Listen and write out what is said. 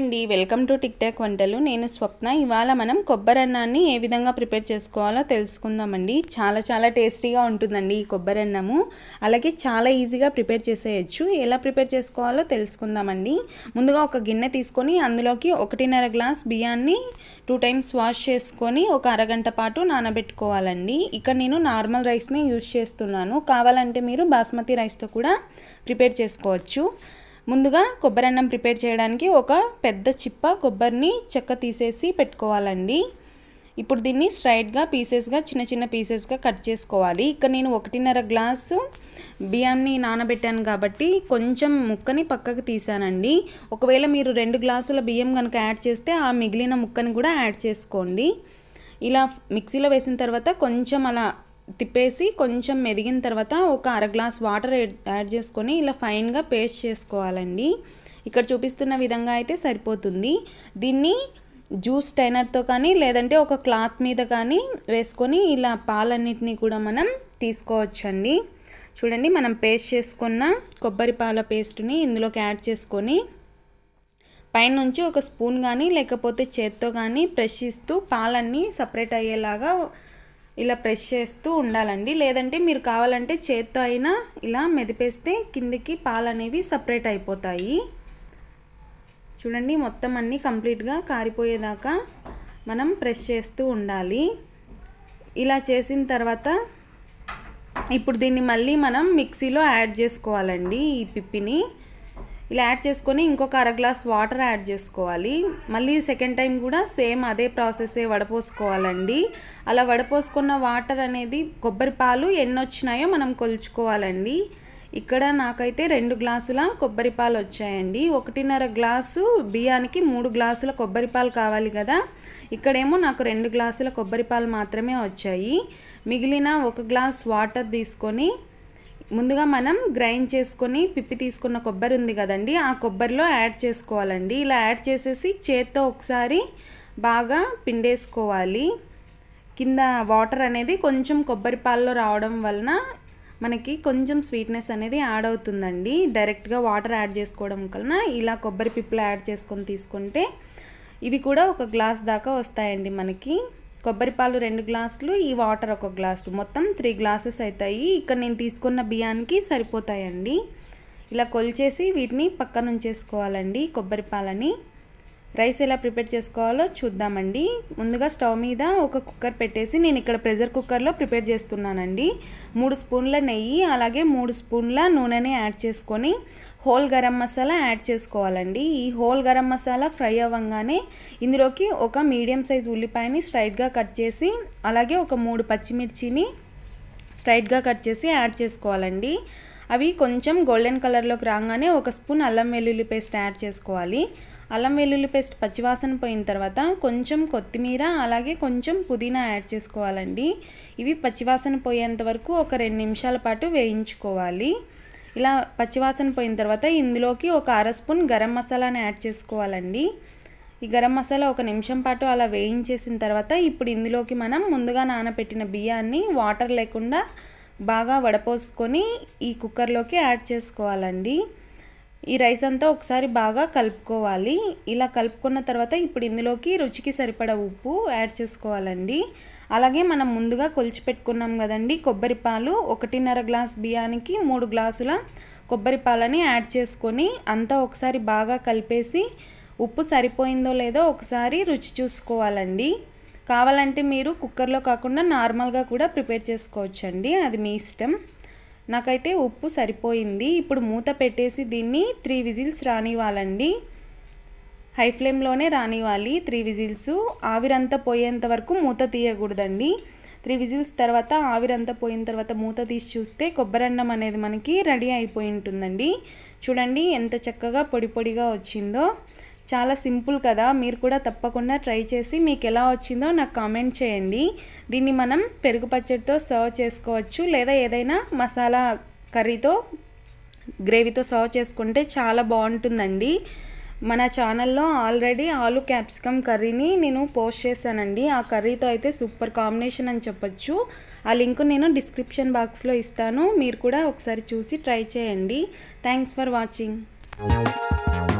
అండి welcome to tick talk వంటలు నేను స్వప్న ఇవాళ మనం కొబ్బరన్నాన్ని ఏ విధంగా ప్రిపేర్ చేసుకోవాలో తెలుసుకుందామండి చాలా చాలా టేస్టీగా ఉంటుందండి ఈ కొబ్బరన్నము అలాగే చాలా ఈజీగా ప్రిపేర్ చేసేయచ్చు ఎలా ప్రిపేర్ చేసుకోవాలో తెలుసుకుందామండి ముందుగా ఒక గిన్నె తీసుకొని అందులోకి ఒకటిన్నర గ్లాస్ బియ్యాన్ని టూ టైమ్స్ వాష్ చేసుకొని ఒక అరగంట పాటు నానబెట్టుకోవాలండి ఇక్కడ నేను నార్మల్ రైస్నే యూజ్ చేస్తున్నాను కావాలంటే మీరు బాస్మతి రైస్తో కూడా ప్రిపేర్ చేసుకోవచ్చు ముందుగా కొబ్బరి అన్నం ప్రిపేర్ చేయడానికి ఒక పెద్ద చిప్ప కొబ్బరిని చెక్క తీసేసి పెట్టుకోవాలండి ఇప్పుడు దీన్ని స్ట్రైట్గా పీసెస్గా చిన్న చిన్న పీసెస్గా కట్ చేసుకోవాలి ఇక్కడ నేను ఒకటిన్నర గ్లాసు బియ్యాన్ని నానబెట్టాను కాబట్టి కొంచెం ముక్కని పక్కకు తీసానండి ఒకవేళ మీరు రెండు గ్లాసుల బియ్యం కనుక యాడ్ చేస్తే ఆ మిగిలిన ముక్కని కూడా యాడ్ చేసుకోండి ఇలా మిక్సీలో వేసిన తర్వాత కొంచెం అలా తిప్పేసి కొంచెం మెదిగిన తర్వాత ఒక అర గ్లాస్ వాటర్ యాడ్ చేసుకొని ఇలా ఫైన్గా పేస్ట్ చేసుకోవాలండి ఇక్కడ చూపిస్తున్న విధంగా అయితే సరిపోతుంది దీన్ని జ్యూస్ టైనర్తో కానీ లేదంటే ఒక క్లాత్ మీద కానీ వేసుకొని ఇలా పాలన్నింటినీ కూడా మనం తీసుకోవచ్చండి చూడండి మనం పేస్ట్ చేసుకున్న కొబ్బరి పాల పేస్ట్ని ఇందులోకి యాడ్ చేసుకొని పైనుంచి ఒక స్పూన్ కానీ లేకపోతే చేత్తో కానీ ప్రెష్ ఇస్తూ పాలన్నీ సపరేట్ అయ్యేలాగా ఇలా ప్రెస్ చేస్తూ ఉండాలండి లేదంటే మీరు కావాలంటే చేత్తో అయినా ఇలా మెదిపేస్తే కిందికి పాలు అనేవి సపరేట్ అయిపోతాయి చూడండి మొత్తం అన్నీ కంప్లీట్గా కారిపోయేదాకా మనం ప్రెస్ చేస్తూ ఉండాలి ఇలా చేసిన తర్వాత ఇప్పుడు దీన్ని మళ్ళీ మనం మిక్సీలో యాడ్ చేసుకోవాలండి ఈ పిప్పిని ఇలా యాడ్ చేసుకొని ఇంకొక అర గ్లాస్ వాటర్ యాడ్ చేసుకోవాలి మళ్ళీ సెకండ్ టైం కూడా సేమ్ అదే ప్రాసెసే వడపోసుకోవాలండి అలా వడపోసుకున్న వాటర్ అనేది కొబ్బరి పాలు ఎన్ని వచ్చినాయో మనం కొలుచుకోవాలండి ఇక్కడ నాకైతే రెండు గ్లాసుల కొబ్బరి పాలు వచ్చాయండి ఒకటిన్నర గ్లాసు బియ్యానికి మూడు గ్లాసుల కొబ్బరి పాలు కావాలి కదా ఇక్కడేమో నాకు రెండు గ్లాసుల కొబ్బరి పాలు మాత్రమే వచ్చాయి మిగిలిన ఒక గ్లాస్ వాటర్ తీసుకొని ముందుగా మనం గ్రైండ్ చేసుకొని పిప్పి తీసుకున్న కొబ్బరి ఉంది కదండి ఆ కొబ్బరిలో యాడ్ చేసుకోవాలండి ఇలా యాడ్ చేసేసి చేత్తో ఒకసారి బాగా పిండేసుకోవాలి కింద వాటర్ అనేది కొంచెం కొబ్బరి పాలలో రావడం వలన మనకి కొంచెం స్వీట్నెస్ అనేది యాడ్ అవుతుందండి డైరెక్ట్గా వాటర్ యాడ్ చేసుకోవడం వలన ఇలా కొబ్బరి పిప్పులు యాడ్ చేసుకొని తీసుకుంటే ఇవి కూడా ఒక గ్లాస్ దాకా వస్తాయండి మనకి కొబ్బరి పాలు రెండు గ్లాసులు ఈ వాటర్ ఒక గ్లాసు మొత్తం త్రీ గ్లాసెస్ అవుతాయి ఇక్కడ నేను తీసుకున్న బియ్యానికి సరిపోతాయండి ఇలా కొలిచేసి వీటిని పక్కన ఉంచేసుకోవాలండి కొబ్బరి పాలని రైస్ ఎలా ప్రిపేర్ చేసుకోవాలో చూద్దామండి ముందుగా స్టవ్ మీద ఒక కుక్కర్ పెట్టేసి నేను ఇక్కడ ప్రెజర్ కుక్కర్లో ప్రిపేర్ చేస్తున్నానండి మూడు స్పూన్ల నెయ్యి అలాగే మూడు స్పూన్ల నూనెని యాడ్ చేసుకొని హోల్ గరం మసాలా యాడ్ చేసుకోవాలండి ఈ హోల్ గరం మసాలా ఫ్రై అవ్వగానే ఇందులోకి ఒక మీడియం సైజ్ ఉల్లిపాయని స్ట్రైట్గా కట్ చేసి అలాగే ఒక మూడు పచ్చిమిర్చిని స్ట్రైట్గా కట్ చేసి యాడ్ చేసుకోవాలండి అవి కొంచెం గోల్డెన్ కలర్లోకి రాగానే ఒక స్పూన్ అల్లం వెల్లుల్లి పేస్ట్ యాడ్ చేసుకోవాలి అల్లం వెల్లుల్లి పేస్ట్ పచ్చివాసన పోయిన తర్వాత కొంచెం కొత్తిమీర అలాగే కొంచెం పుదీనా యాడ్ చేసుకోవాలండి ఇవి పచ్చివాసన పోయేంత వరకు ఒక రెండు నిమిషాల పాటు వేయించుకోవాలి ఇలా పచ్చివాసన పోయిన తర్వాత ఇందులోకి ఒక అర స్పూన్ గరం మసాలాని యాడ్ చేసుకోవాలండి ఈ గరం మసాలా ఒక నిమిషం పాటు అలా వేయించేసిన తర్వాత ఇప్పుడు ఇందులోకి మనం ముందుగా నానబెట్టిన బియ్యాన్ని వాటర్ లేకుండా బాగా వడపోసుకొని ఈ కుక్కర్లోకి యాడ్ చేసుకోవాలండి ఈ రైస్ అంతా ఒకసారి బాగా కలుపుకోవాలి ఇలా కలుపుకున్న తర్వాత ఇప్పుడు ఇందులోకి రుచికి సరిపడ ఉప్పు యాడ్ చేసుకోవాలండి అలాగే మనం ముందుగా కొలిచిపెట్టుకున్నాం కదండి కొబ్బరి పాలు ఒకటిన్నర గ్లాస్ బియ్యానికి మూడు గ్లాసుల కొబ్బరి పాలని యాడ్ చేసుకొని అంతా ఒకసారి బాగా కలిపేసి ఉప్పు సరిపోయిందో లేదో ఒకసారి రుచి చూసుకోవాలండి కావాలంటే మీరు కుక్కర్లో కాకుండా నార్మల్గా కూడా ప్రిపేర్ చేసుకోవచ్చండి అది మీ ఇష్టం నాకైతే ఉప్పు సరిపోయింది ఇప్పుడు మూత పెట్టేసి దీన్ని త్రీ విజిల్స్ రానివ్వాలండి హై ఫ్లేమ్లోనే రానివ్వాలి త్రీ విజిల్స్ ఆవిరంతా పోయేంత వరకు మూత తీయకూడదండి త్రీ విజిల్స్ తర్వాత ఆవిరంతా పోయిన తర్వాత మూత తీసి చూస్తే కొబ్బరన్నం అనేది మనకి రెడీ అయిపోయి ఉంటుందండి చూడండి ఎంత చక్కగా పొడి పొడిగా వచ్చిందో చాలా సింపుల్ కదా మీరు కూడా తప్పకుండా ట్రై చేసి మీకు ఎలా వచ్చిందో నాకు కామెంట్ చేయండి దీన్ని మనం పెరుగు పచ్చడితో సర్వ్ చేసుకోవచ్చు లేదా ఏదైనా మసాలా కర్రీతో గ్రేవీతో సర్వ్ చేసుకుంటే చాలా బాగుంటుందండి మన ఛానల్లో ఆల్రెడీ ఆలు క్యాప్సికమ్ కర్రీని నేను పోస్ట్ చేశానండి ఆ కర్రీతో అయితే సూపర్ కాంబినేషన్ అని చెప్పొచ్చు ఆ లింక్ నేను డిస్క్రిప్షన్ బాక్స్లో ఇస్తాను మీరు కూడా ఒకసారి చూసి ట్రై చేయండి థ్యాంక్స్ ఫర్ వాచింగ్